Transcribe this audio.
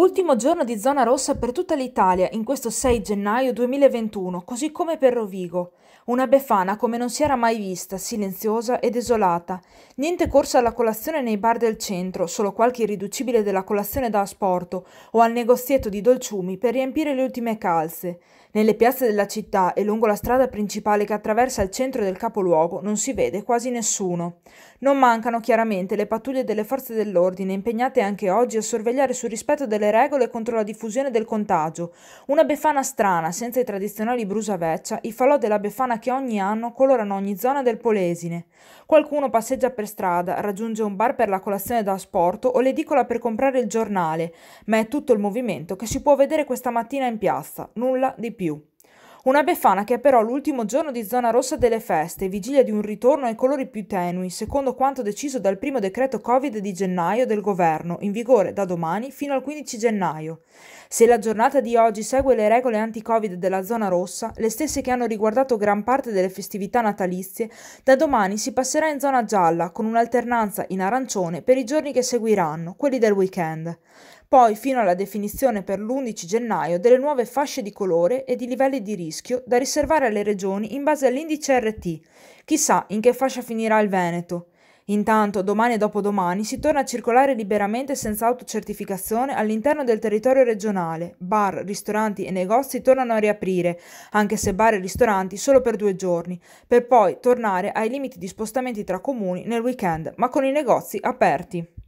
Ultimo giorno di zona rossa per tutta l'Italia in questo 6 gennaio 2021, così come per Rovigo. Una befana come non si era mai vista, silenziosa e desolata. Niente corsa alla colazione nei bar del centro, solo qualche irriducibile della colazione da asporto o al negozietto di dolciumi per riempire le ultime calze. Nelle piazze della città e lungo la strada principale che attraversa il centro del capoluogo non si vede quasi nessuno. Non mancano chiaramente le pattuglie delle forze dell'ordine impegnate anche oggi a sorvegliare sul rispetto delle regole contro la diffusione del contagio. Una befana strana, senza i tradizionali brusa veccia, i falò della befana che ogni anno colorano ogni zona del Polesine. Qualcuno passeggia per strada, raggiunge un bar per la colazione da asporto o l'edicola per comprare il giornale, ma è tutto il movimento che si può vedere questa mattina in piazza, nulla di più. arrepio. Una Befana che è però l'ultimo giorno di zona rossa delle feste, vigilia di un ritorno ai colori più tenui, secondo quanto deciso dal primo decreto Covid di gennaio del governo, in vigore da domani fino al 15 gennaio. Se la giornata di oggi segue le regole anti-Covid della zona rossa, le stesse che hanno riguardato gran parte delle festività natalizie, da domani si passerà in zona gialla con un'alternanza in arancione per i giorni che seguiranno, quelli del weekend poi fino alla definizione per l'11 gennaio delle nuove fasce di colore e di livelli di rischio rischio da riservare alle regioni in base all'indice RT. Chissà in che fascia finirà il Veneto. Intanto, domani e dopodomani si torna a circolare liberamente senza autocertificazione all'interno del territorio regionale. Bar, ristoranti e negozi tornano a riaprire, anche se bar e ristoranti solo per due giorni, per poi tornare ai limiti di spostamenti tra comuni nel weekend, ma con i negozi aperti.